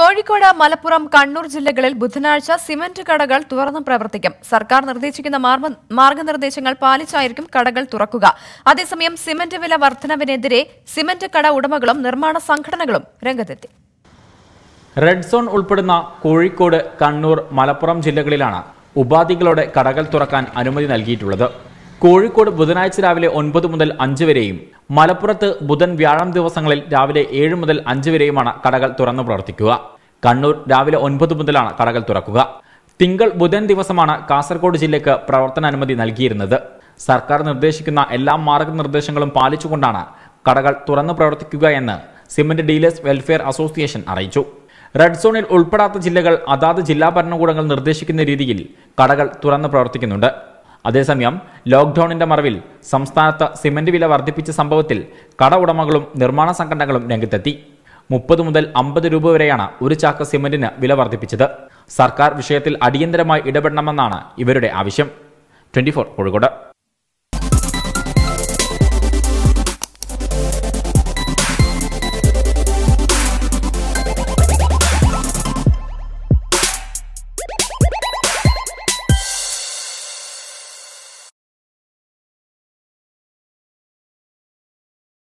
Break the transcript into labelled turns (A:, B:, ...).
A: കോഴിക്കോട് മലപ്പുറം കണ്ണൂർ ജില്ലകളിൽ ബുധനാഴ്ച സിമന്റ് കടകൾ തുറന്ന് പ്രവർത്തിക്കും സർക്കാർ നിർദ്ദേശിക്കുന്ന മാർഗനിർദ്ദേശങ്ങൾ പാലിച്ചായിരിക്കും കടകൾ തുറക്കുക അതേസമയം സിമന്റ് വില വർധനവിനെതിരെ സിമന്റ് കട ഉടമകളും നിർമ്മാണ സംഘടനകളും രംഗത്തെത്തി
B: റെഡ് സോൺ ഉൾപ്പെടുന്ന കോഴിക്കോട് കണ്ണൂർ മലപ്പുറം ജില്ലകളിലാണ് ഉപാധികളോടെ കടകൾ തുറക്കാൻ അനുമതി നൽകിയിട്ടുള്ളത് കോഴിക്കോട് ബുധനാഴ്ച രാവിലെ ഒൻപത് മുതൽ അഞ്ച് വരെയും മലപ്പുറത്ത് ബുധൻ വ്യാഴം ദിവസങ്ങളിൽ രാവിലെ ഏഴ് മുതൽ അഞ്ച് വരെയുമാണ് കടകൾ തുറന്നു പ്രവർത്തിക്കുക കണ്ണൂർ രാവിലെ ഒൻപത് മുതലാണ് കടകൾ തുറക്കുക തിങ്കൾ ബുധൻ ദിവസമാണ് കാസർഗോഡ് ജില്ലയ്ക്ക് പ്രവർത്തനാനുമതി നൽകിയിരുന്നത് സർക്കാർ നിർദ്ദേശിക്കുന്ന എല്ലാ മാർഗനിർദ്ദേശങ്ങളും പാലിച്ചുകൊണ്ടാണ് കടകൾ തുറന്നു പ്രവർത്തിക്കുക എന്ന് സിമന്റ് ഡീലേഴ്സ് വെൽഫെയർ അസോസിയേഷൻ അറിയിച്ചു റെഡ് സോണിൽ ഉൾപ്പെടാത്ത ജില്ലകൾ അതാത് ജില്ലാ ഭരണകൂടങ്ങൾ നിർദ്ദേശിക്കുന്ന രീതിയിൽ കടകൾ തുറന്നു പ്രവർത്തിക്കുന്നുണ്ട് അതേസമയം ലോക്ക്ഡൌണിന്റെ മറവിൽ സംസ്ഥാനത്ത് സിമന്റ് വില വർദ്ധിപ്പിച്ച സംഭവത്തിൽ കട ഉടമകളും നിർമ്മാണ സംഘടനകളും രംഗത്തെത്തി മുപ്പത് മുതൽ അമ്പത് രൂപ വരെയാണ് ഒരു ചാക്ക് സിമന്റിന് വില വർദ്ധിപ്പിച്ചത് സർക്കാർ വിഷയത്തിൽ അടിയന്തരമായി ഇടപെടണമെന്നാണ് ഇവരുടെ ആവശ്യം ട്വന്റി ഫോർ കോഴിക്കോട്